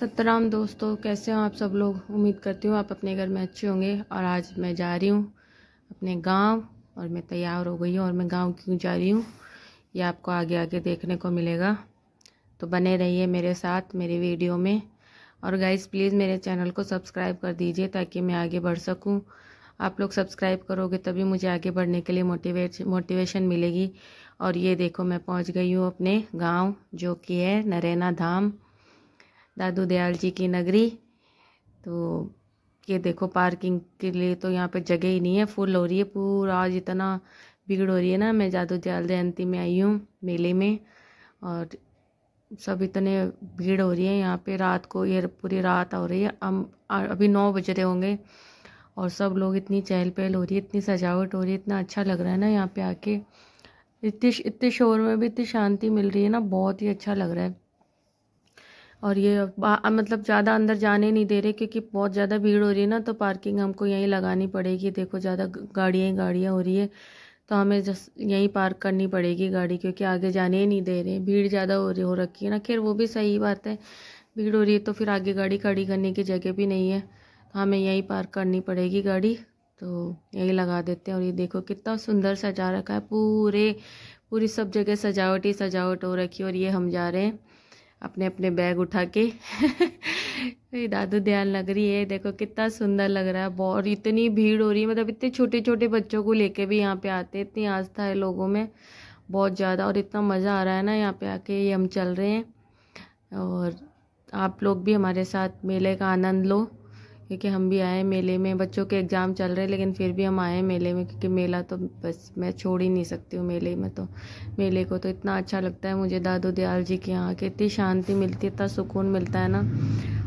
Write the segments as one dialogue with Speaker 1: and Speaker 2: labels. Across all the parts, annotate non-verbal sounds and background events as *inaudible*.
Speaker 1: सतराम दोस्तों कैसे हो आप सब लोग उम्मीद करती हूँ आप अपने घर में अच्छे होंगे और आज मैं जा रही हूँ अपने गांव और मैं तैयार हो गई हूँ और मैं गांव क्यों जा रही हूँ ये आपको आगे आगे देखने को मिलेगा तो बने रहिए मेरे साथ मेरी वीडियो में और गाइज प्लीज़ मेरे चैनल को सब्सक्राइब कर दीजिए ताकि मैं आगे बढ़ सकूँ आप लोग सब्सक्राइब करोगे तभी मुझे आगे बढ़ने के लिए मोटिवेट मोटिवेशन मिलेगी और ये देखो मैं पहुँच गई हूँ अपने गाँव जो कि है नरेना धाम दादू दयाल जी की नगरी तो ये देखो पार्किंग के लिए तो यहाँ पे जगह ही नहीं है फुल हो रही है पूरा आज इतना भीड़ हो रही है ना मैं जादू दयाल जयंती में आई हूँ मेले में और सब इतने भीड़ हो रही है यहाँ पे रात को ये पूरी रात हो रही है हम अभी नौ बज रहे होंगे और सब लोग इतनी चहल पहल हो रही है इतनी सजावट हो रही है इतना अच्छा लग रहा है ना यहाँ पे आके इतने इतने शोर में भी इतनी शांति मिल रही है ना बहुत ही अच्छा लग रहा है और ये मतलब ज़्यादा अंदर जाने नहीं दे रहे क्योंकि बहुत ज़्यादा भीड़ हो रही है ना तो पार्किंग हमको यहीं लगानी पड़ेगी देखो ज़्यादा गाड़ियाँ ही गाड़ियाँ हो रही है तो हमें जस यहीं पार्क करनी पड़ेगी गाड़ी क्योंकि आगे जाने ही नहीं दे रहे भीड़ ज़्यादा हो रही हो रखी है ना खैर वो भी सही बात है भीड़ हो रही है तो फिर आगे गाड़ी खड़ी करने की जगह भी नहीं है तो हमें यहीं पार्क करनी पड़ेगी गाड़ी तो यहीं लगा देते हैं और ये देखो कितना सुंदर सजा रखा है पूरे पूरी सब जगह सजावट ही सजावट हो रखी है और ये हम जा रहे हैं अपने अपने बैग उठा के *laughs* दादू दयाल रही है देखो कितना सुंदर लग रहा है बहुत इतनी भीड़ हो रही है मतलब इतने छोटे छोटे बच्चों को लेके भी यहाँ पे आते हैं इतनी आस्था है लोगों में बहुत ज़्यादा और इतना मज़ा आ रहा है ना यहाँ पे आके ये हम चल रहे हैं और आप लोग भी हमारे साथ मेले का आनंद लो क्योंकि हम भी आए मेले में बच्चों के एग्ज़ाम चल रहे हैं लेकिन फिर भी हम आए मेले में क्योंकि मेला तो बस मैं छोड़ ही नहीं सकती हूँ मेले में तो मेले को तो इतना अच्छा लगता है मुझे दादू दयाल जी के यहाँ के इतनी शांति मिलती है इतना सुकून मिलता है ना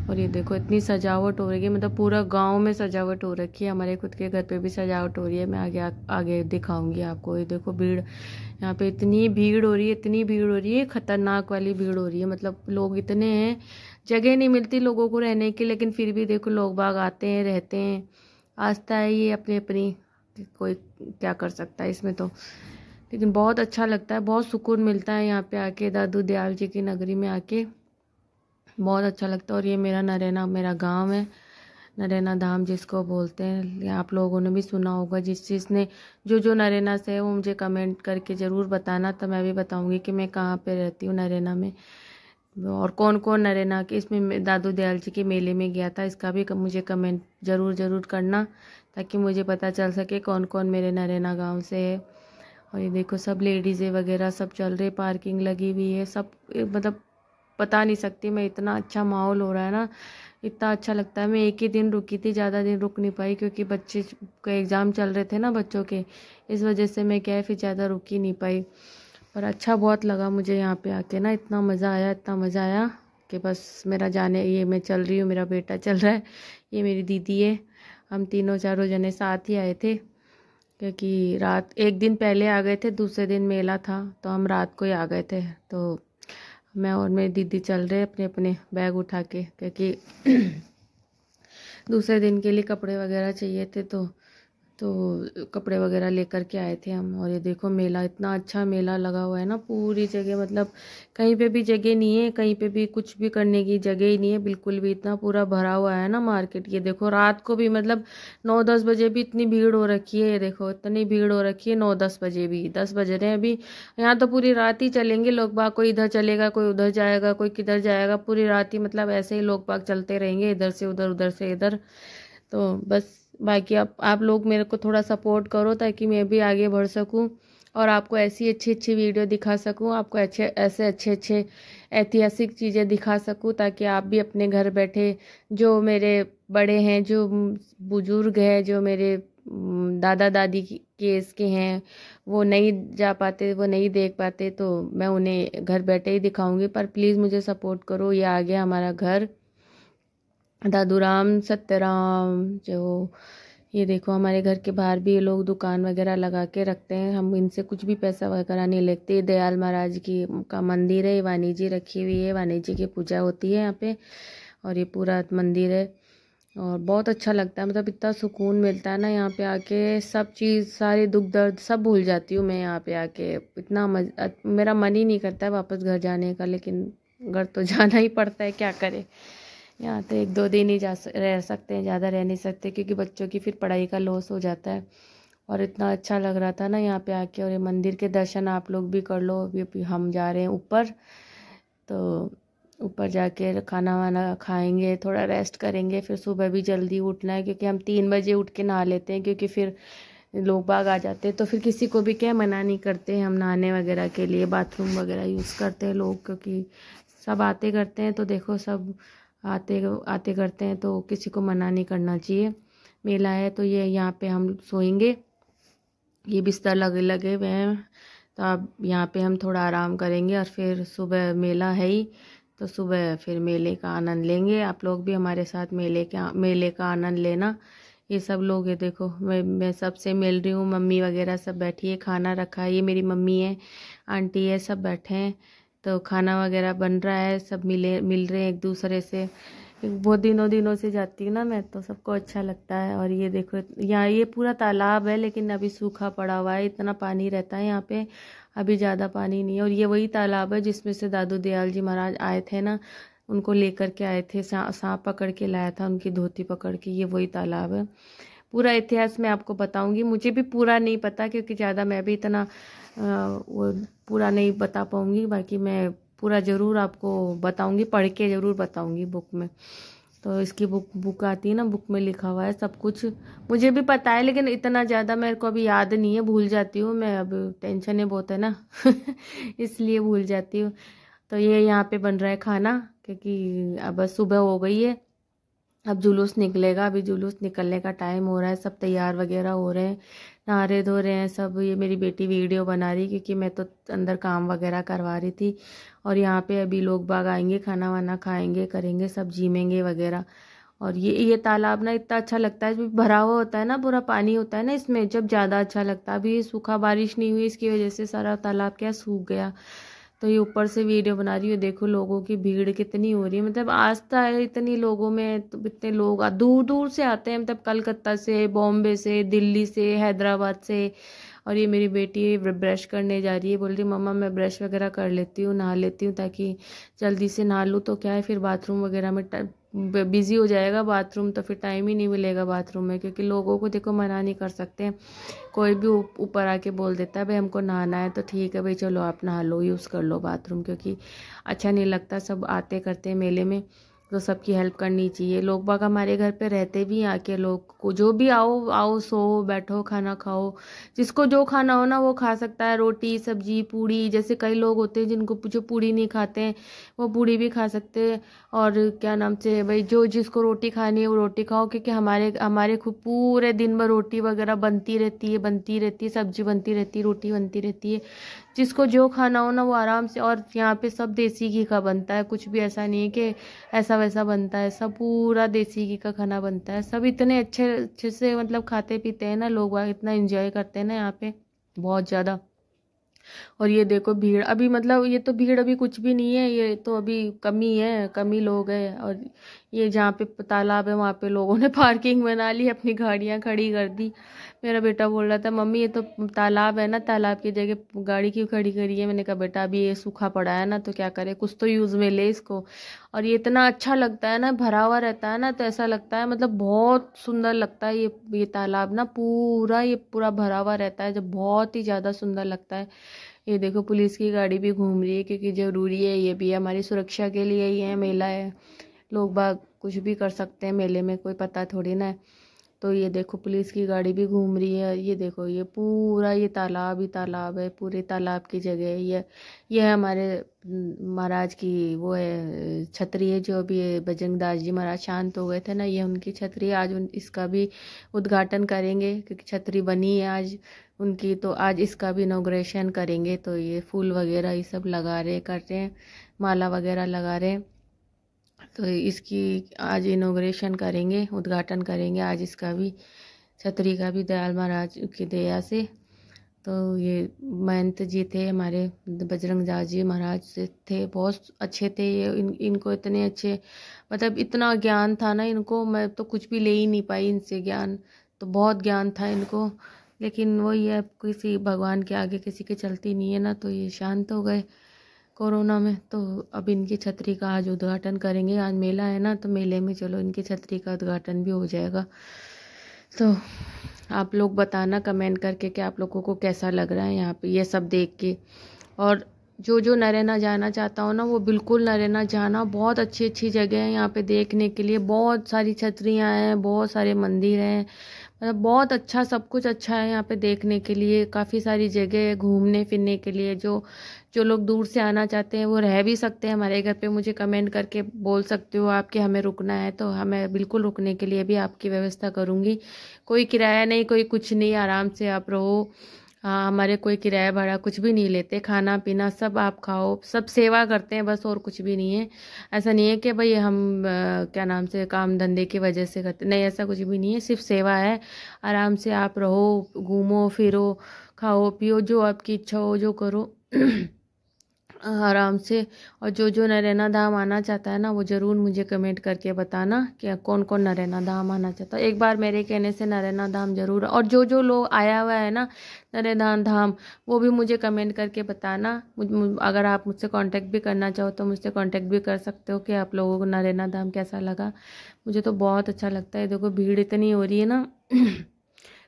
Speaker 1: और ये देखो इतनी सजावट हो रही है मतलब पूरा गाँव में सजावट हो रखी है हमारे खुद के घर पर भी सजावट हो रही है मैं आगे आगे दिखाऊंगी आपको ये देखो भीड़ यहाँ पे इतनी भीड़ हो रही है इतनी भीड़ हो रही है ख़तरनाक वाली भीड़ हो रही है मतलब लोग इतने हैं जगह नहीं मिलती लोगों को रहने की लेकिन फिर भी देखो लोग बाग आते हैं रहते हैं आस्था है ये अपनी अपनी कोई क्या कर सकता है इसमें तो लेकिन बहुत अच्छा लगता है बहुत सुकून मिलता है यहाँ पे आके दादू दयाल जी की नगरी में आके बहुत अच्छा लगता है और ये मेरा नरेना मेरा गांव है नरेना धाम जिसको बोलते हैं आप लोगों ने भी सुना होगा जिस चीज़ ने जो जो नरेना से है वो मुझे कमेंट करके ज़रूर बताना तो मैं भी बताऊँगी कि मैं कहाँ पर रहती हूँ नरेना में और कौन कौन नरेना के इसमें दादू दयाल जी के मेले में गया था इसका भी मुझे कमेंट ज़रूर ज़रूर करना ताकि मुझे पता चल सके कौन कौन मेरे नरेना गांव से है और ये देखो सब लेडीज़ें वगैरह सब चल रहे पार्किंग लगी हुई है सब मतलब बता नहीं सकती मैं इतना अच्छा माहौल हो रहा है ना इतना अच्छा लगता है मैं एक ही दिन रुकी थी ज़्यादा दिन रुक नहीं पाई क्योंकि बच्चे के एग्ज़ाम चल रहे थे ना बच्चों के इस वजह से मैं क्या है फिर ज़्यादा रुकी नहीं पाई और अच्छा बहुत लगा मुझे यहाँ पे आके ना इतना मज़ा आया इतना मज़ा आया कि बस मेरा जाने ये मैं चल रही हूँ मेरा बेटा चल रहा है ये मेरी दीदी है हम तीनों चारों जने साथ ही आए थे क्योंकि रात एक दिन पहले आ गए थे दूसरे दिन मेला था तो हम रात को ही आ गए थे तो मैं और मेरी दीदी चल रहे अपने अपने बैग उठा के क्योंकि *clears throat* दूसरे दिन के लिए कपड़े वगैरह चाहिए थे तो तो कपड़े वगैरह लेकर के आए थे हम और ये देखो मेला इतना अच्छा मेला लगा हुआ है ना पूरी जगह मतलब कहीं पे भी जगह नहीं है कहीं पे भी कुछ भी करने की जगह ही नहीं है बिल्कुल भी इतना पूरा भरा हुआ है ना मार्केट ये देखो रात को भी मतलब नौ दस बजे भी इतनी भीड़ हो रखी है ये देखो इतनी भीड़ हो रखी है नौ दस बजे भी दस बज रहे हैं अभी यहाँ तो पूरी रात ही चलेंगे लोग बाग कोई इधर चलेगा कोई उधर जाएगा कोई किधर जाएगा पूरी रात ही मतलब ऐसे ही लोग बाग चलते रहेंगे इधर से उधर उधर से इधर तो बस बाकी आप आप लोग मेरे को थोड़ा सपोर्ट करो ताकि मैं भी आगे बढ़ सकूं और आपको ऐसी अच्छी अच्छी वीडियो दिखा सकूं आपको अच्छे ऐसे अच्छे अच्छे ऐतिहासिक चीज़ें दिखा सकूं ताकि आप भी अपने घर बैठे जो मेरे बड़े हैं जो बुज़ुर्ग हैं जो मेरे दादा दादी के के हैं वो नहीं जा पाते वो नहीं देख पाते तो मैं उन्हें घर बैठे ही दिखाऊँगी पर प्लीज़ मुझे सपोर्ट करो ये आ गया हमारा घर दादू राम सत्यराम जो ये देखो हमारे घर के बाहर भी ये लोग दुकान वगैरह लगा के रखते हैं हम इनसे कुछ भी पैसा वगैरह नहीं लेते दयाल महाराज की का मंदिर है वानी जी रखी हुई है वानी जी की पूजा होती है यहाँ पे और ये पूरा मंदिर है और बहुत अच्छा लगता है मतलब इतना सुकून मिलता है ना यहाँ पे आके सब चीज़ सारे दुख दर्द सब भूल जाती हूँ मैं यहाँ पे आके इतना मज मेरा मन ही नहीं करता है वापस घर जाने का लेकिन घर तो *laughs* जाना ही पड़ता है क्या करें यहाँ तो एक दो दिन ही जा रह सकते हैं ज़्यादा रह नहीं सकते क्योंकि बच्चों की फिर पढ़ाई का लॉस हो जाता है और इतना अच्छा लग रहा था ना यहाँ पे आके और ये मंदिर के दर्शन आप लोग भी कर लो अभी हम जा रहे हैं ऊपर तो ऊपर जाके खाना वाना खाएंगे थोड़ा रेस्ट करेंगे फिर सुबह भी जल्दी उठना है क्योंकि हम तीन बजे उठ के नहा लेते हैं क्योंकि फिर लोग बाग आ जाते हैं तो फिर किसी को भी क्या मना नहीं करते हम नहाने वगैरह के लिए बाथरूम वगैरह यूज़ करते हैं लोग क्योंकि सब आते करते हैं तो देखो सब आते आते करते हैं तो किसी को मना नहीं करना चाहिए मेला है तो ये यहाँ पे हम सोएंगे ये बिस्तर लगे लगे हुए हैं तो अब यहाँ पे हम थोड़ा आराम करेंगे और फिर सुबह मेला है ही तो सुबह फिर मेले का आनंद लेंगे आप लोग भी हमारे साथ मेले का मेले का आनंद लेना ये सब लोग है देखो मैं मैं सबसे मिल रही हूँ मम्मी वगैरह सब बैठी है खाना रखा है ये मेरी मम्मी है आंटी है सब बैठे हैं तो खाना वगैरह बन रहा है सब मिले मिल रहे हैं एक दूसरे से बहुत दिनों दिनों से जाती हूँ ना मैं तो सबको अच्छा लगता है और ये देखो यहाँ ये पूरा तालाब है लेकिन अभी सूखा पड़ा हुआ है इतना पानी रहता है यहाँ पे अभी ज़्यादा पानी नहीं है और ये वही तालाब है जिसमें से दादू दयाल जी महाराज आए थे ना उनको लेकर के आए थे सांप पकड़ के लाया था उनकी धोती पकड़ के ये वही तालाब है पूरा इतिहास मैं आपको बताऊंगी मुझे भी पूरा नहीं पता क्योंकि ज़्यादा मैं भी इतना वो पूरा नहीं बता पाऊंगी बाकी मैं पूरा ज़रूर आपको बताऊंगी पढ़ के ज़रूर बताऊंगी बुक में तो इसकी बुक बुक आती है ना बुक में लिखा हुआ है सब कुछ मुझे भी पता है लेकिन इतना ज़्यादा मेरे को अभी याद नहीं है भूल जाती हूँ मैं अब टेंशन ही बहुत है ना *laughs* इसलिए भूल जाती हूँ तो ये यहाँ पे बन रहा है खाना क्योंकि अब सुबह हो गई है अब जुलूस निकलेगा अभी जुलूस निकलने का टाइम हो रहा है सब तैयार वगैरह हो रहे हैं नहा धो रहे हैं सब ये मेरी बेटी वीडियो बना रही क्योंकि मैं तो अंदर काम वगैरह करवा रही थी और यहाँ पे अभी लोग बाग आएंगे खाना वाना खाएंगे करेंगे सब जीमेंगे वगैरह और ये ये तालाब ना इतना अच्छा लगता है भरा हुआ होता है ना पूरा पानी होता है ना इसमें जब ज़्यादा अच्छा लगता है अभी सूखा बारिश नहीं हुई इसकी वजह से सारा तालाब क्या सूख गया तो ये ऊपर से वीडियो बना रही हूँ देखो लोगों की भीड़ कितनी हो रही है मतलब आज तक इतनी लोगों में तो इतने लोग दूर दूर से आते हैं मतलब कलकत्ता से बॉम्बे से दिल्ली से हैदराबाद से और ये मेरी बेटी ब्रश करने जा रही है बोल रही मम्मा मैं ब्रश वगैरह कर लेती हूँ नहा लेती हूँ ताकि जल्दी से नहा लूँ तो क्या है फिर बाथरूम वगैरह में बिज़ी हो जाएगा बाथरूम तो फिर टाइम ही नहीं मिलेगा बाथरूम में क्योंकि लोगों को देखो मना नहीं कर सकते कोई भी ऊपर आके बोल देता है भाई हमको नहाना है तो ठीक है भाई चलो आप नहा लो यूज़ कर लो बाथरूम क्योंकि अच्छा नहीं लगता सब आते करते मेले में तो सबकी हेल्प करनी चाहिए लोग बाग हमारे घर पे रहते भी हैं आके लोग को जो भी आओ आओ सो बैठो खाना खाओ जिसको जो खाना हो ना वो खा सकता है रोटी सब्जी पूड़ी जैसे कई लोग होते हैं जिनको जो पूड़ी नहीं खाते हैं वो पूड़ी भी खा सकते हैं और क्या नाम से भाई जो जिसको रोटी खानी है वो रोटी खाओ क्योंकि हमारे हमारे खूब पूरे दिन भर रोटी वगैरह बनती रहती है बनती रहती है सब्जी बनती रहती है रोटी बनती रहती है जिसको जो खाना हो ना वो आराम से और यहाँ पे सब देसी घी का बनता है कुछ भी ऐसा नहीं है कि ऐसा वैसा बनता है सब पूरा देसी घी का खाना बनता है सब इतने अच्छे अच्छे से मतलब खाते पीते हैं ना लोग वहाँ इतना इन्जॉय करते हैं ना यहाँ पे बहुत ज़्यादा और ये देखो भीड़ अभी मतलब ये तो भीड़ अभी कुछ भी नहीं है ये तो अभी कमी है कमी लोग है और ये जहाँ पे तालाब है वहाँ पे लोगों ने पार्किंग *laughs* बना ली अपनी गाड़ियाँ खड़ी कर दी मेरा बेटा बोल रहा था मम्मी ये तो तालाब है ना तालाब की जगह गाड़ी क्यों खड़ी करी है मैंने कहा बेटा अभी ये सूखा पड़ा है ना तो क्या करे कुछ तो यूज़ में ले इसको और ये इतना अच्छा लगता है ना भरा हुआ रहता है ना तो ऐसा लगता है मतलब बहुत सुंदर लगता है ये ये तालाब ना पूरा ये पूरा भरा हुआ रहता है जब बहुत ही ज़्यादा सुंदर लगता है ये देखो पुलिस की गाड़ी भी घूम रही है क्योंकि ज़रूरी है ये भी हमारी सुरक्षा के लिए ही है मेला है लोग बाग कुछ भी कर सकते हैं मेले में कोई पता थोड़ी ना है तो ये देखो पुलिस की गाड़ी भी घूम रही है ये देखो ये पूरा ये तालाब ही तालाब है पूरे तालाब की जगह है ये ये है हमारे महाराज की वो है छतरी है जो अभी बजरंग दास जी महाराज शांत हो गए थे ना ये उनकी छतरी है आज उन इसका भी उद्घाटन करेंगे क्योंकि छतरी बनी है आज उनकी तो आज इसका भी इनोग्रेशन करेंगे तो ये फूल वगैरह ये सब लगा रहे कर रहे हैं माला वगैरह लगा रहे हैं तो इसकी आज इनोग्रेशन करेंगे उद्घाटन करेंगे आज इसका भी छतरी का भी दयाल महाराज की दया से तो ये महंत जी थे हमारे बजरंग दास जी महाराज से थे बहुत अच्छे थे ये इन इनको इतने अच्छे मतलब इतना ज्ञान था ना इनको मैं तो कुछ भी ले ही नहीं पाई इनसे ज्ञान तो बहुत ज्ञान था इनको लेकिन वही है किसी भगवान के आगे किसी के चलती नहीं है ना तो ये शांत हो गए कोरोना में तो अब इनकी छतरी का आज उद्घाटन करेंगे आज मेला है ना तो मेले में चलो इनकी छतरी का उद्घाटन भी हो जाएगा तो आप लोग बताना कमेंट करके कि आप लोगों को कैसा लग रहा है यहाँ पे ये सब देख के और जो जो नरेना जाना चाहता हो ना वो बिल्कुल नरेना जाना बहुत अच्छी अच्छी जगह है यहाँ पे देखने के लिए बहुत सारी छतरियाँ हैं बहुत सारे मंदिर हैं मतलब बहुत अच्छा सब कुछ अच्छा है यहाँ पे देखने के लिए काफ़ी सारी जगह है घूमने फिरने के लिए जो जो लोग दूर से आना चाहते हैं वो रह भी सकते हैं हमारे घर पे मुझे कमेंट करके बोल सकते हो आप कि हमें रुकना है तो हमें बिल्कुल रुकने के लिए भी आपकी व्यवस्था करूँगी कोई किराया नहीं कोई कुछ नहीं आराम से आप रहो हाँ हमारे कोई किराया भाड़ा कुछ भी नहीं लेते खाना पीना सब आप खाओ सब सेवा करते हैं बस और कुछ भी नहीं है ऐसा नहीं है कि भाई हम आ, क्या नाम से काम धंधे की वजह से करते नहीं ऐसा कुछ भी नहीं है सिर्फ सेवा है आराम से आप रहो घूमो फिरो खाओ पियो जो आपकी इच्छा हो जो करो *clears throat* आराम से और जो जो नरेना धाम आना चाहता है ना वो ज़रूर मुझे कमेंट करके बताना कि कौन कौन नरेना धाम आना चाहता है एक बार मेरे कहने से नरेना धाम ज़रूर और जो जो लोग आया हुआ है ना नरेना धाम वो भी मुझे कमेंट करके बताना अगर आप मुझसे कांटेक्ट भी करना चाहो तो मुझसे कांटेक्ट भी कर सकते हो कि आप लोगों को नरेना धाम कैसा लगा मुझे तो बहुत अच्छा लगता है देखो भीड़ इतनी हो रही है ना *clears throat*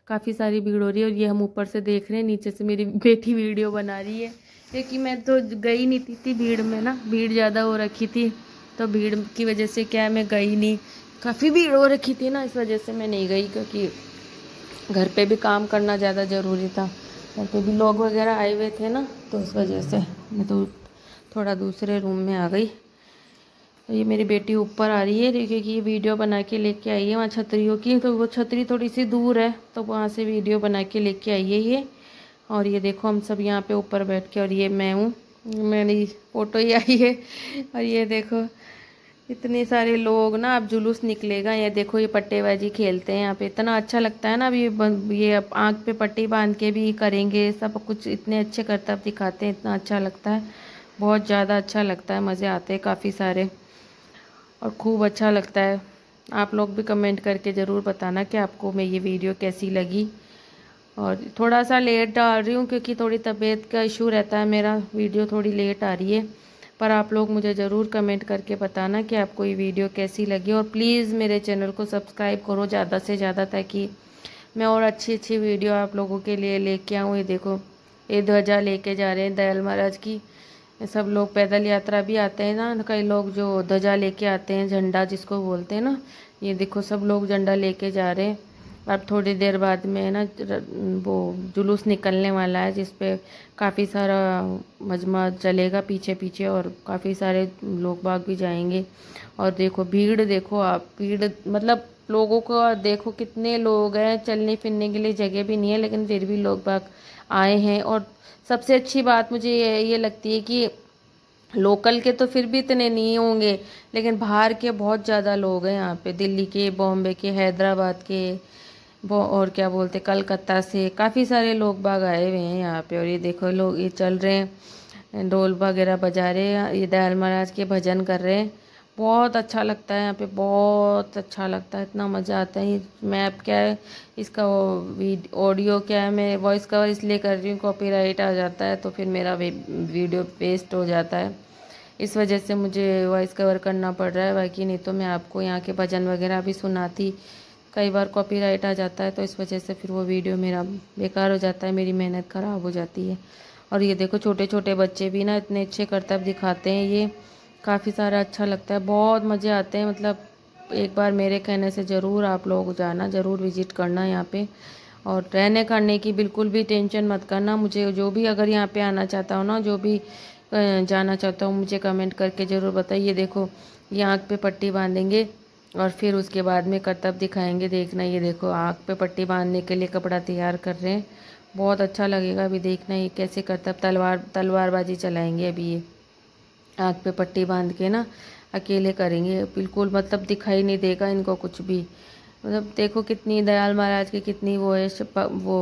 Speaker 1: काफ़ी सारी भीड़ हो रही है और ये हम ऊपर से देख रहे हैं नीचे से मेरी *laughs* बेटी वीडियो बना रही है क्योंकि मैं तो गई नहीं थी, थी भीड़ में ना भीड़ ज़्यादा हो रखी थी तो भीड़ की वजह से क्या है मैं गई नहीं काफ़ी भीड़ हो रखी थी ना इस वजह से मैं नहीं गई क्योंकि घर पे भी काम करना ज़्यादा ज़रूरी था घर पे भी लोग वगैरह आए हुए थे ना तो उस वजह से मैं तो थोड़ा दूसरे रूम में आ गई तो ये मेरी बेटी ऊपर आ रही है क्योंकि ये वीडियो बना के लेके आई है वहाँ छतरियों की तो वो छतरी थोड़ी सी दूर है तो वहाँ से वीडियो बना के लेके आई है ये और ये देखो हम सब यहाँ पे ऊपर बैठ के और ये मैं हूँ मेरी फ़ोटो ही आई है और ये देखो इतने सारे लोग ना अब जुलूस निकलेगा ये देखो ये पट्टेबाजी खेलते हैं यहाँ पे इतना अच्छा लगता है ना अभी ये अब आँख पे पट्टी बांध के भी करेंगे सब कुछ इतने अच्छे करतब दिखाते हैं इतना अच्छा लगता है बहुत ज़्यादा अच्छा लगता है मज़े आते हैं काफ़ी सारे और खूब अच्छा लगता है आप लोग भी कमेंट करके ज़रूर बताना कि आपको मैं ये वीडियो कैसी लगी और थोड़ा सा लेट डाल रही हूँ क्योंकि थोड़ी तबीयत का इशू रहता है मेरा वीडियो थोड़ी लेट आ रही है पर आप लोग मुझे ज़रूर कमेंट करके बताना कि आपको ये वीडियो कैसी लगी और प्लीज़ मेरे चैनल को सब्सक्राइब करो ज़्यादा से ज़्यादा ताकि मैं और अच्छी अच्छी वीडियो आप लोगों के लिए लेके आऊँ ये देखो ये ध्वजा लेके जा रहे हैं दयाल महाराज की सब लोग पैदल यात्रा भी आते हैं ना कई लोग जो ध्वजा लेके आते हैं झंडा जिसको बोलते हैं ना ये देखो सब लोग झंडा लेके जा रहे हैं अब थोड़ी देर बाद में ना वो जुलूस निकलने वाला है जिसपे काफ़ी सारा मजमा चलेगा पीछे पीछे और काफ़ी सारे लोग बाग भी जाएंगे और देखो भीड़ देखो आप भीड़ मतलब लोगों को देखो कितने लोग हैं चलने फिरने के लिए जगह भी नहीं है लेकिन फिर भी लोग बाग आए हैं और सबसे अच्छी बात मुझे ये लगती है कि लोकल के तो फिर भी इतने नहीं होंगे लेकिन बाहर के बहुत ज़्यादा लोग हैं यहाँ पे दिल्ली के बॉम्बे के हैदराबाद के वो और क्या बोलते कलकत्ता से काफ़ी सारे लोग बाग आए हुए हैं यहाँ पे और ये देखो लोग ये चल रहे हैं ढोल वगैरह बजा रहे हैं ये दयाल महाराज के भजन कर रहे हैं बहुत अच्छा लगता है यहाँ पे बहुत अच्छा लगता है इतना मज़ा आता है मैप क्या है इसका ऑडियो क्या है मैं वॉइस कवर इसलिए कर रही हूँ कॉपीराइट आ जाता है तो फिर मेरा वीडियो वेस्ट हो जाता है इस वजह से मुझे वॉइस कवर करना पड़ रहा है बाकी नहीं तो मैं आपको यहाँ के भजन वगैरह भी सुनाती कई बार कॉपीराइट आ जाता है तो इस वजह से फिर वो वीडियो मेरा बेकार हो जाता है मेरी मेहनत ख़राब हो जाती है और ये देखो छोटे छोटे बच्चे भी ना इतने अच्छे करतब दिखाते हैं ये काफ़ी सारा अच्छा लगता है बहुत मज़े आते हैं मतलब एक बार मेरे कहने से ज़रूर आप लोग जाना ज़रूर विज़िट करना यहाँ पर और रहने करने की बिल्कुल भी टेंशन मत करना मुझे जो भी अगर यहाँ पर आना चाहता हो ना जो भी जाना चाहता हूँ मुझे कमेंट करके ज़रूर बताइए देखो ये आँख पे पट्टी बांधेंगे और फिर उसके बाद में करतब दिखाएंगे देखना ये देखो आँख पे पट्टी बांधने के लिए कपड़ा तैयार कर रहे हैं बहुत अच्छा लगेगा अभी देखना ये कैसे करतब तलवार तलवारबाजी चलाएंगे अभी ये आँख पे पट्टी बांध के ना अकेले करेंगे बिल्कुल मतलब दिखाई नहीं देगा इनको कुछ भी मतलब देखो कितनी दयाल महाराज की कितनी वो है वो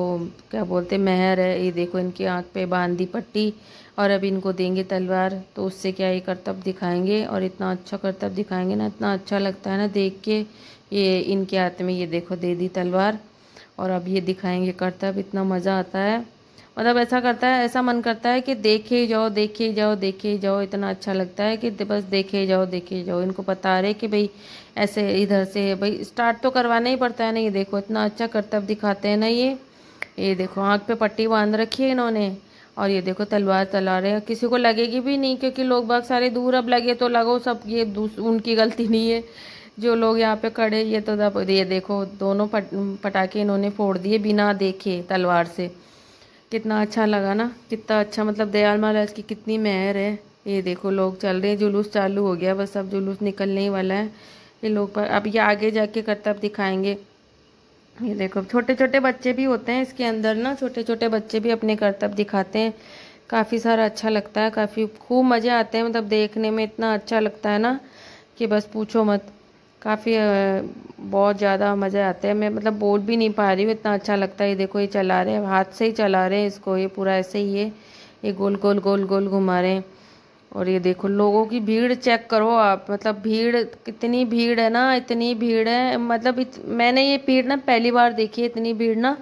Speaker 1: क्या बोलते महर है ये देखो इनकी आँख पे बांधी पट्टी और अब इनको देंगे तलवार तो उससे क्या ये करतब दिखाएंगे और इतना अच्छा करतब दिखाएंगे ना इतना अच्छा लगता है ना देख के ये इनके हाथ में ये देखो दे दी तलवार और अब ये दिखाएंगे करतब इतना मज़ा आता है मतलब ऐसा करता है ऐसा मन करता है कि देखे जाओ देखे जाओ देखे जाओ इतना अच्छा लगता है कि बस देखे जाओ देखे जाओ इनको पता आ रहे कि भाई ऐसे इधर से भाई स्टार्ट तो करवाना ही पड़ता है ना ये देखो इतना अच्छा करतब दिखाते हैं ना ये ये देखो आँख पे पट्टी बांध रखी है इन्होंने और ये देखो तलवार तला रहे किसी को लगेगी भी नहीं क्योंकि लोग बहुत सारे दूर अब लगे तो लगो सब ये उनकी गलती नहीं है जो लोग यहाँ पे खड़े ये तो ये देखो दोनों पट, पटाखे इन्होंने फोड़ दिए बिना देखे तलवार से कितना अच्छा लगा ना कितना अच्छा मतलब दयाल महाराज की कितनी मेहर है ये देखो लोग चल रहे हैं जुलूस चालू हो गया बस अब जुलूस निकलने ही वाला है ये लोग पर अब ये आगे जाके करतब दिखाएंगे ये देखो छोटे छोटे बच्चे भी होते हैं इसके अंदर ना छोटे छोटे बच्चे भी अपने कर्तव्य दिखाते हैं काफ़ी सारा अच्छा लगता है काफ़ी खूब मज़े आते हैं मतलब देखने में इतना अच्छा लगता है ना कि बस पूछो मत काफ़ी बहुत ज़्यादा मज़े आते हैं मैं मतलब बोल भी नहीं पा रही हूँ इतना अच्छा लगता है ये देखो ये चला रहे हैं हाथ से ही चला रहे हैं इसको ये पूरा ऐसे ही ये ये गोल गोल गोल गोल घुमा रहे हैं और ये देखो लोगों की भीड़ चेक करो आप मतलब भीड़ कितनी भीड़ है ना इतनी भीड़ है मतलब इत, मैंने ये भीड़ ना पहली बार देखी है इतनी भीड़ ना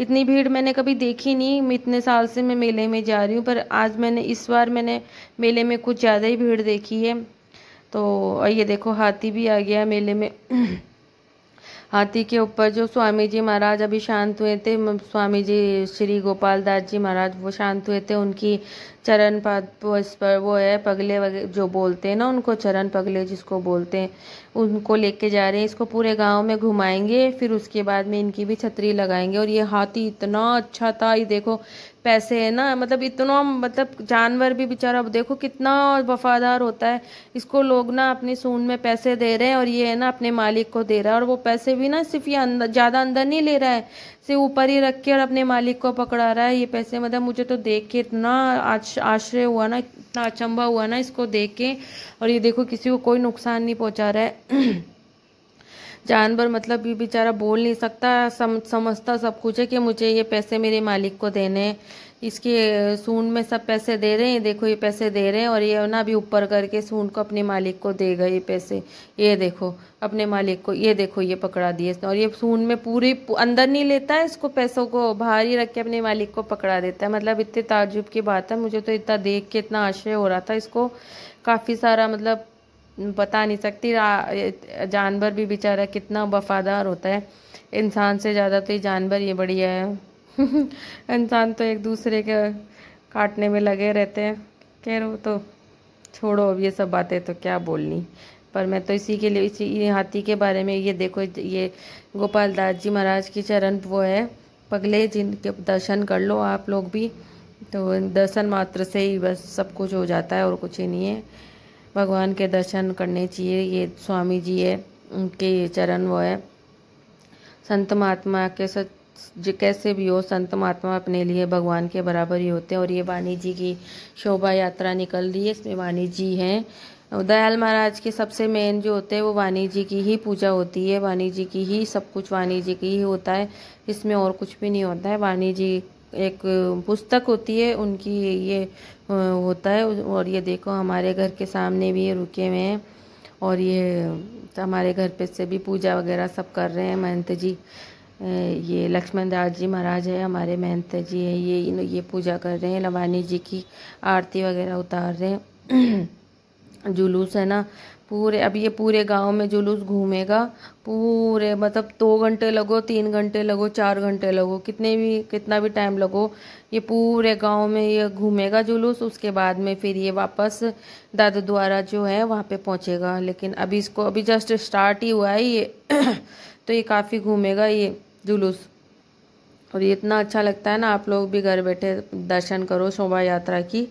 Speaker 1: इतनी भीड़ मैंने कभी देखी नहीं इतने साल से मैं मेले में जा रही हूँ पर आज मैंने इस बार मैंने मेले में कुछ ज़्यादा ही भीड़ देखी है तो ये देखो हाथी भी आ गया मेले में *clears throat* हाथी के ऊपर जो स्वामी जी महाराज अभी शांत हुए थे स्वामी जी श्री गोपाल दास जी महाराज वो शांत हुए थे उनकी चरण पाद पर वो है पगले वगैरह जो बोलते हैं ना उनको चरण पगले जिसको बोलते हैं उनको लेके जा रहे हैं इसको पूरे गांव में घुमाएंगे फिर उसके बाद में इनकी भी छतरी लगाएंगे और ये हाथी इतना अच्छा था ये देखो पैसे है ना मतलब इतना मतलब जानवर भी बेचारा देखो कितना वफादार होता है इसको लोग ना अपनी सून में पैसे दे रहे हैं और ये है ना अपने मालिक को दे रहा है और वो पैसे भी ना सिर्फ ये अंदर ज़्यादा अंदर नहीं ले रहा है सिर्फ ऊपर ही रख के और अपने मालिक को पकड़ा रहा है ये पैसे मतलब मुझे तो देख के इतना आज आश्रय हुआ ना इतना अचंबा हुआ ना इसको देख के और ये देखो किसी को कोई नुकसान नहीं पहुंचा रहा है *clears throat* जानवर मतलब भी बेचारा बोल नहीं सकता सम, समझता सब कुछ है कि मुझे ये पैसे मेरे मालिक को देने इसके सूंड में सब पैसे दे रहे हैं देखो ये पैसे दे रहे हैं और ये ना भी ऊपर करके सूंड को अपने मालिक को दे गए ये पैसे ये देखो अपने मालिक को ये देखो ये पकड़ा दिए इसने और ये सूंड में पूरी अंदर नहीं लेता है इसको पैसों को बाहर ही रख के अपने मालिक को पकड़ा देता है मतलब इतने ताजुब की बात है मुझे तो इतना देख के इतना आश्रय हो रहा था इसको काफ़ी सारा मतलब बता नहीं सकती जानवर भी बेचारा कितना वफादार होता है इंसान से ज़्यादा तो ये जानवर ये बढ़िया है *laughs* इंसान तो एक दूसरे के काटने में लगे रहते हैं कह रहे हो तो छोड़ो अब ये सब बातें तो क्या बोलनी पर मैं तो इसी के लिए इसी हाथी के बारे में ये देखो ये गोपाल दास जी महाराज की चरण वो है पगले जिनके दर्शन कर लो आप लोग भी तो दर्शन मात्र से ही बस सब कुछ हो जाता है और कुछ ही नहीं है भगवान के दर्शन करने चाहिए ये स्वामी जी है उनके ये चरण वो है संत महात्मा के सच कैसे भी हो संत महात्मा अपने लिए भगवान के बराबर ही होते हैं और ये वानी जी की शोभा यात्रा निकल रही है इसमें वानी जी हैं दयाल महाराज के सबसे मेन जो होते हैं वो वानी जी की ही पूजा होती है वानी जी की ही सब कुछ वानी जी की ही होता है इसमें और कुछ भी नहीं होता है वानी जी एक पुस्तक होती है उनकी ये होता है और ये देखो हमारे घर के सामने भी ये रुके हुए हैं और ये हमारे घर पे से भी पूजा वगैरह सब कर रहे हैं महंत जी ये लक्ष्मण दास जी महाराज है हमारे महंत जी हैं ये ये पूजा कर रहे हैं लवानी जी की आरती वगैरह उतार रहे हैं *clears throat* जुलूस है ना पूरे अब ये पूरे गांव में जुलूस घूमेगा पूरे मतलब दो घंटे लगो तीन घंटे लगो चार घंटे लगो कितने भी कितना भी टाइम लगो ये पूरे गांव में ये घूमेगा जुलूस उसके बाद में फिर ये वापस दादू द्वारा जो है वहाँ पे पहुँचेगा लेकिन अभी इसको अभी जस्ट स्टार्ट ही हुआ है ये तो ये काफ़ी घूमेगा ये जुलूस और ये इतना अच्छा लगता है ना आप लोग भी घर बैठे दर्शन करो शोभा यात्रा की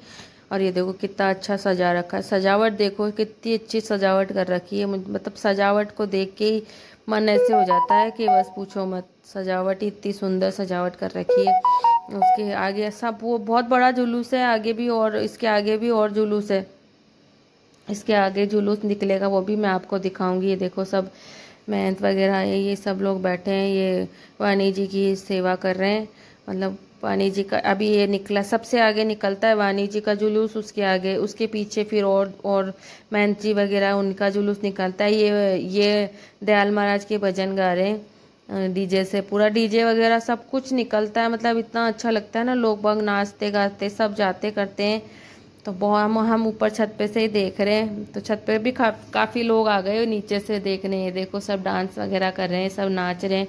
Speaker 1: और ये देखो कितना अच्छा सजा रखा है सजावट देखो कितनी अच्छी सजावट कर रखी है मतलब सजावट को देख के ही मन ऐसे हो जाता है कि बस पूछो मत सजावट इतनी सुंदर सजावट कर रखी है उसके आगे सब वो बहुत बड़ा जुलूस है आगे भी और इसके आगे भी और जुलूस है इसके आगे जुलूस निकलेगा वो भी मैं आपको दिखाऊंगी ये देखो सब मेहनत वगैरह ये सब लोग बैठे हैं ये वानी जी की सेवा कर रहे हैं मतलब वानी जी का अभी ये निकला सबसे आगे निकलता है वानी जी का जुलूस उसके आगे उसके पीछे फिर और और महंत जी वगैरह उनका जुलूस निकलता है ये ये दयाल महाराज के भजन गा रहे हैं डीजे से पूरा डीजे वगैरह सब कुछ निकलता है मतलब इतना अच्छा लगता है ना लोग बाग नाचते गाते सब जाते करते हैं तो बहुत हम हम ऊपर छत पे से ही देख रहे हैं तो छत पे भी का, काफ़ी लोग आ गए नीचे से देखने ये देखो सब डांस वगैरह कर रहे हैं सब नाच रहे हैं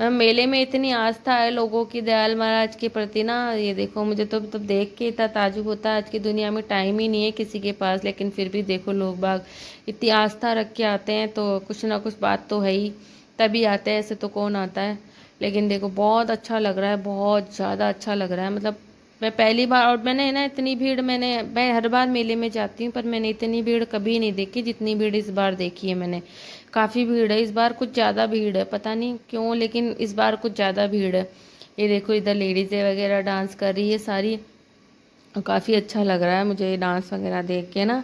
Speaker 1: मेले में इतनी आस्था है लोगों की दयाल महाराज के प्रति ना ये देखो मुझे तो तब देख के इतना ताजुब होता है आज की दुनिया में टाइम ही नहीं है किसी के पास लेकिन फिर भी देखो लोग बाग इतनी आस्था रख के आते हैं तो कुछ ना कुछ बात तो है ही तभी आते हैं ऐसे तो कौन आता है लेकिन देखो बहुत अच्छा लग रहा है बहुत ज़्यादा अच्छा लग रहा है मतलब मैं पहली बार और मैंने ना इतनी भीड़ मैंने मैं हर बार मेले में जाती हूँ पर मैंने इतनी भीड़ कभी नहीं देखी जितनी भीड़ इस बार देखी है मैंने काफ़ी भीड़ है इस बार कुछ ज़्यादा भीड़ है पता नहीं क्यों लेकिन इस बार कुछ ज़्यादा भीड़ है ये देखो इधर लेडीज़ें वगैरह डांस कर रही है सारी काफ़ी अच्छा लग रहा है मुझे ये डांस वगैरह देख के ना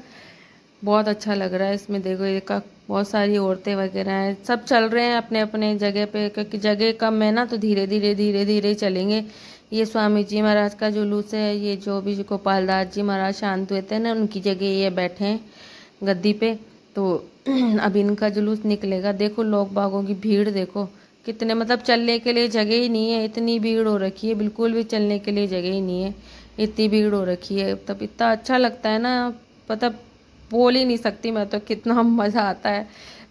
Speaker 1: बहुत अच्छा लग रहा है इसमें देखो ये का बहुत सारी औरतें वगैरह हैं सब चल रहे हैं अपने अपने जगह पे क्योंकि जगह कम है ना तो धीरे धीरे धीरे धीरे चलेंगे ये स्वामी जी महाराज का जुलूस है ये जो भी गोपालदास जी महाराज शांत हुए थे ना उनकी जगह ये बैठे हैं गद्दी पे तो *clears throat* अब इनका जुलूस निकलेगा देखो लोग बागों की भीड़ देखो कितने मतलब चलने के लिए जगह ही नहीं है इतनी भीड़ हो रखी है बिल्कुल भी चलने के लिए जगह ही नहीं है इतनी भीड़ हो रखी है तब इतना अच्छा लगता है ना पता मतलब बोल ही नहीं सकती मैं तो कितना *laughs* मज़ा आता है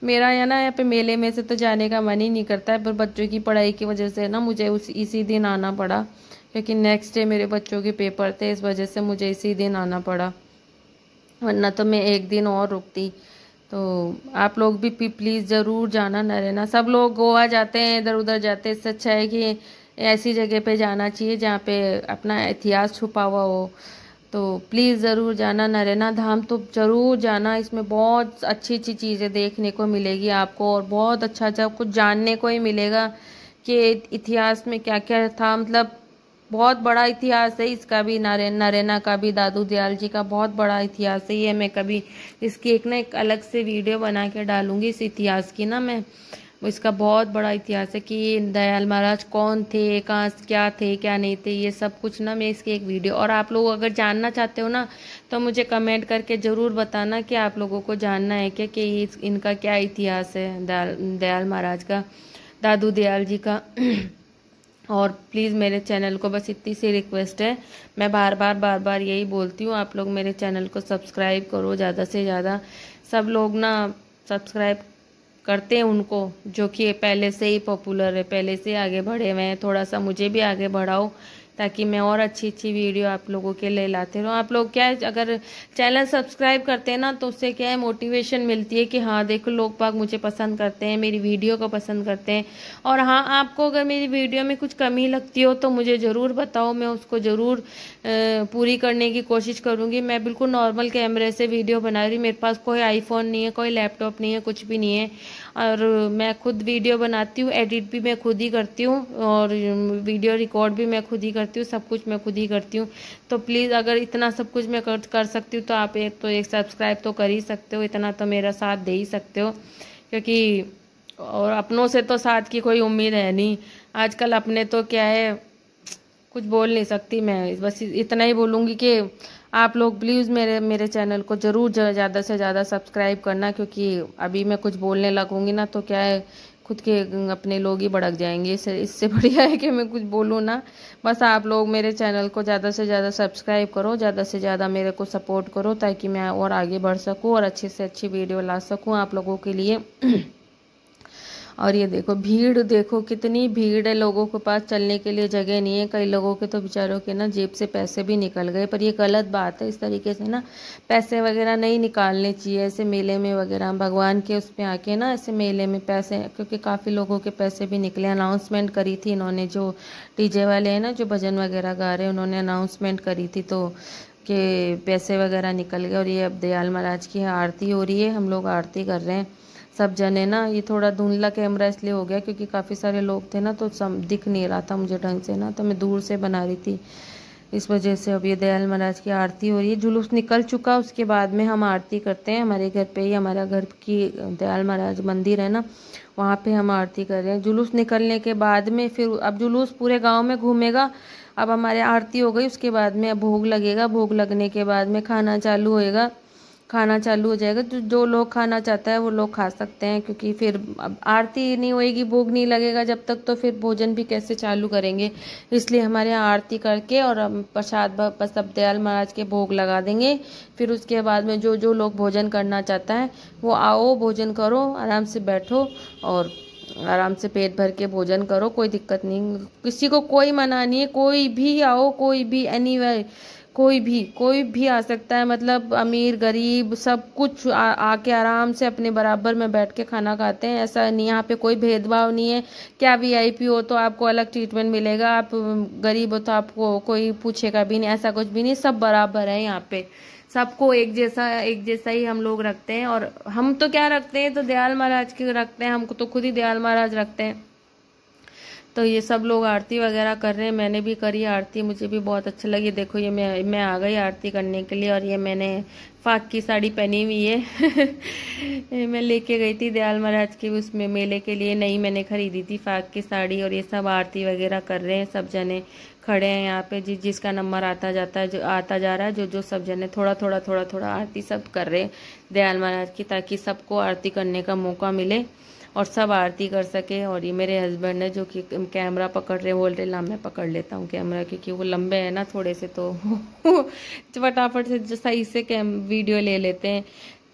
Speaker 1: मेरा है ना यहाँ पे मेले में से तो जाने का मन ही नहीं करता है पर बच्चों की पढ़ाई की वजह से ना मुझे उस इसी दिन आना पड़ा क्योंकि नेक्स्ट डे मेरे बच्चों के पेपर थे इस वजह से मुझे इसी दिन आना पड़ा वरना तो मैं एक दिन और रुकती तो आप लोग भी प्लीज़ ज़रूर जाना ना रहना सब लोग गोवा जाते हैं इधर उधर जाते हैं इससे अच्छा है कि ऐसी जगह पे जाना चाहिए जहाँ पे अपना इतिहास छुपा हुआ हो तो प्लीज़ ज़रूर जाना नरेना धाम तो ज़रूर जाना इसमें बहुत अच्छी अच्छी चीज़ें देखने को मिलेगी आपको और बहुत अच्छा अच्छा कुछ जानने को ही मिलेगा कि इतिहास में क्या क्या था मतलब बहुत बड़ा इतिहास है इसका भी नारे नरेना का भी दादू दयाल जी का बहुत बड़ा इतिहास है ये मैं कभी इसकी एक ना एक अलग से वीडियो बना के डालूंगी इस इतिहास की ना मैं इसका बहुत बड़ा इतिहास है कि दयाल महाराज कौन थे कहाँ क्या थे क्या नहीं थे ये सब कुछ ना मैं इसकी एक वीडियो और आप लोग अगर जानना चाहते हो ना तो मुझे कमेंट करके ज़रूर बताना कि आप लोगों को जानना है क्या कि इनका क्या इतिहास है दयाल दयाल महाराज का दादू दयाल जी का *clears throat* और प्लीज़ मेरे चैनल को बस इतनी सी रिक्वेस्ट है मैं बार बार बार बार यही बोलती हूँ आप लोग मेरे चैनल को सब्सक्राइब करो ज़्यादा से ज़्यादा सब लोग ना सब्सक्राइब करते हैं उनको जो कि पहले से ही पॉपुलर है पहले से आगे बढ़े हुए हैं थोड़ा सा मुझे भी आगे बढ़ाओ ताकि मैं और अच्छी अच्छी वीडियो आप लोगों के लिए लाते रहूँ आप लोग क्या है अगर चैनल सब्सक्राइब करते हैं ना तो उससे क्या है मोटिवेशन मिलती है कि हाँ देखो लोग पाक मुझे पसंद करते हैं मेरी वीडियो को पसंद करते हैं और हाँ आपको अगर मेरी वीडियो में कुछ कमी लगती हो तो मुझे ज़रूर बताओ मैं उसको ज़रूर पूरी करने की कोशिश करूँगी मैं बिल्कुल नॉर्मल कैमरे से वीडियो बना रही मेरे पास कोई आईफोन नहीं है कोई लैपटॉप नहीं है कुछ भी नहीं है और मैं खुद वीडियो बनाती हूँ एडिट भी मैं खुद ही करती हूँ और वीडियो रिकॉर्ड भी मैं खुद ही करती हूँ सब कुछ मैं खुद ही करती हूँ तो प्लीज़ अगर इतना सब कुछ मैं कर, कर सकती हूँ तो आप एक तो एक सब्सक्राइब तो कर ही सकते हो इतना तो मेरा साथ दे ही सकते हो क्योंकि और अपनों से तो साथ की कोई उम्मीद है नहीं आजकल अपने तो क्या है कुछ बोल नहीं सकती मैं बस इतना ही बोलूँगी कि आप लोग प्लीज़ मेरे मेरे चैनल को ज़रूर ज़्यादा से ज़्यादा सब्सक्राइब करना क्योंकि अभी मैं कुछ बोलने लगूँगी ना तो क्या है खुद के अं, अपने लोग ही भड़क जाएंगे इससे इससे *laughs* बढ़िया है कि मैं कुछ बोलूँ ना बस आप लोग मेरे चैनल को ज़्यादा से ज़्यादा सब्सक्राइब करो ज़्यादा से ज़्यादा मेरे को सपोर्ट करो ताकि मैं और आगे बढ़ सकूँ और अच्छे से अच्छी वीडियो ला सकूँ आप लोगों के लिए *clears throat* और ये देखो भीड़ देखो कितनी भीड़ है लोगों के पास चलने के लिए जगह नहीं है कई लोगों के तो बेचारों के ना जेब से पैसे भी निकल गए पर ये गलत बात है इस तरीके से ना पैसे वगैरह नहीं निकालने चाहिए ऐसे मेले में वगैरह भगवान के उस पर आके ना ऐसे मेले में पैसे क्योंकि काफ़ी लोगों के पैसे भी निकले अनाउंसमेंट करी थी इन्होंने जो डीजे वाले हैं ना जो भजन वगैरह गा रहे हैं उन्होंने अनाउंसमेंट करी थी तो के पैसे वगैरह निकल गए और ये अब दयाल महाराज की आरती हो रही है हम लोग आरती कर रहे हैं सब जने ना ये थोड़ा धुंधला कैमरा इसलिए हो गया क्योंकि काफ़ी सारे लोग थे ना तो सब दिख नहीं रहा था मुझे ढंग से ना तो मैं दूर से बना रही थी इस वजह से अब ये दयाल महाराज की आरती हो रही है जुलूस निकल चुका उसके बाद में हम आरती करते हैं हमारे घर पे ही हमारा घर की दयाल महाराज मंदिर है ना वहाँ पे हम आरती कर रहे हैं जुलूस निकलने के बाद में फिर अब जुलूस पूरे गांव में घूमेगा अब हमारे आरती हो गई उसके बाद में अब भोग लगेगा भोग लगने के बाद में खाना चालू होएगा खाना चालू हो जाएगा तो जो लोग खाना चाहता है वो लोग खा सकते हैं क्योंकि फिर अब आरती नहीं होएगी भोग नहीं लगेगा जब तक तो फिर भोजन भी कैसे चालू करेंगे इसलिए हमारे यहाँ आरती करके और हम प्रसाद सब दयाल महाराज के भोग लगा देंगे फिर उसके बाद में जो जो लोग भोजन करना चाहता है वो आओ भोजन करो आराम से बैठो और आराम से पेट भर के भोजन करो कोई दिक्कत नहीं किसी को कोई मना नहीं है कोई भी आओ कोई भी एनी anyway, कोई भी कोई भी आ सकता है मतलब अमीर गरीब सब कुछ आके आराम से अपने बराबर में बैठ के खाना खाते हैं ऐसा नहीं यहाँ पे कोई भेदभाव नहीं है क्या वीआईपी हो तो आपको अलग ट्रीटमेंट मिलेगा आप गरीब हो तो आपको कोई पूछेगा भी नहीं ऐसा कुछ भी नहीं सब बराबर है यहाँ पे सबको एक जैसा एक जैसा ही हम लोग रखते हैं और हम तो क्या रखते हैं तो दयाल महाराज के रखते हैं हमको तो खुद ही दयाल महाराज रखते हैं तो ये सब लोग आरती वगैरह कर रहे हैं मैंने भी करी आरती मुझे भी बहुत अच्छा लगी देखो ये मैं मैं आ गई आरती करने के लिए और ये मैंने फाक की साड़ी पहनी हुई है *laughs* मैं लेके गई थी दयाल महाराज के उसमें मेले के लिए नहीं मैंने खरीदी थी फाक की साड़ी और ये सब आरती वगैरह कर रहे हैं सब जने खड़े हैं यहाँ पे जिस जिसका नंबर आता जाता है जो आता जा रहा है जो जो सब जने थोड़ा थोड़ा थोड़ा थोड़ा आरती सब कर रहे हैं दयाल महाराज की ताकि सबको आरती करने का मौका मिले और सब आरती कर सके और ये मेरे हस्बैंड है जो कि कैमरा पकड़ रहे बोल रहे ला मैं पकड़ लेता हूँ कैमरा क्योंकि वो लंबे हैं ना थोड़े से तो *laughs* फटाफट से सही से कैम वीडियो ले लेते हैं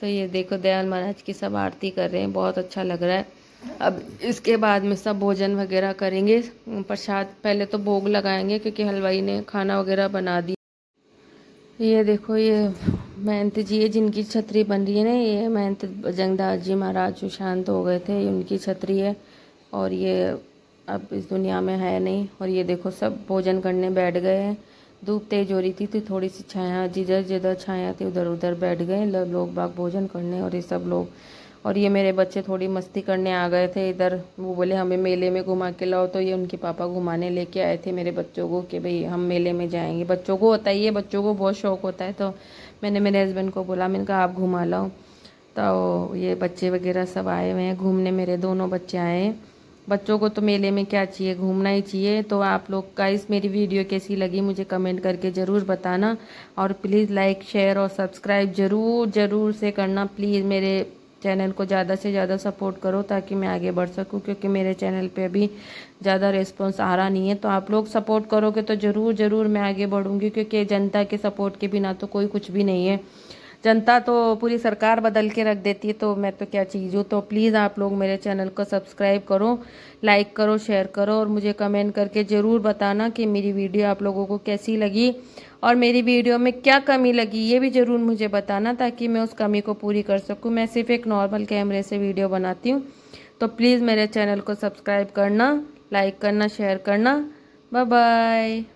Speaker 1: तो ये देखो दयाल महाराज की सब आरती कर रहे हैं बहुत अच्छा लग रहा है अब इसके बाद में सब भोजन वगैरह करेंगे प्रसाद पहले तो भोग लगाएंगे क्योंकि हलवाई ने खाना वगैरह बना दिया ये देखो ये महंत जी ये जिनकी छतरी बन रही है ना ये महंत जंगदास जी महाराज जो शांत हो गए थे ये उनकी छतरी है और ये अब इस दुनिया में है नहीं और ये देखो सब भोजन करने बैठ गए हैं धूप तेज हो रही थी तो थोड़ी सी छाया जिधर जिधर छाया थी उधर उधर बैठ गए लोग बाग भोजन करने और ये सब लोग और ये मेरे बच्चे थोड़ी मस्ती करने आ गए थे इधर वो बोले हमें मेले में घुमा के लाओ तो ये उनके पापा घुमाने लेके आए थे मेरे बच्चों को कि भाई हम मेले में जाएंगे बच्चों को होता ही है बच्चों को बहुत शौक होता है तो मैंने मेरे हस्बैंड को बोला मैंने कहा आप घुमा लाओ तो ये बच्चे वगैरह सब आए हुए हैं घूमने मेरे दोनों बच्चे आए हैं बच्चों को तो मेले में क्या चाहिए घूमना ही चाहिए तो आप लोग का इस मेरी वीडियो कैसी लगी मुझे कमेंट करके ज़रूर बताना और प्लीज़ लाइक शेयर और सब्सक्राइब ज़रूर ज़रूर से करना प्लीज़ मेरे चैनल को ज़्यादा से ज़्यादा सपोर्ट करो ताकि मैं आगे बढ़ सकूँ क्योंकि मेरे चैनल पे अभी ज़्यादा रिस्पॉन्स आ रहा नहीं है तो आप लोग सपोर्ट करोगे तो ज़रूर ज़रूर मैं आगे बढ़ूँगी क्योंकि जनता के सपोर्ट के बिना तो कोई कुछ भी नहीं है जनता तो पूरी सरकार बदल के रख देती है तो मैं तो क्या चीज़ हूँ तो प्लीज़ आप लोग मेरे चैनल को सब्सक्राइब करो लाइक करो शेयर करो और मुझे कमेंट करके ज़रूर बताना कि मेरी वीडियो आप लोगों को कैसी लगी और मेरी वीडियो में क्या कमी लगी ये भी ज़रूर मुझे बताना ताकि मैं उस कमी को पूरी कर सकूँ मैं सिर्फ एक नॉर्मल कैमरे से वीडियो बनाती हूँ तो प्लीज़ मेरे चैनल को सब्सक्राइब करना लाइक करना शेयर करना बाय बाय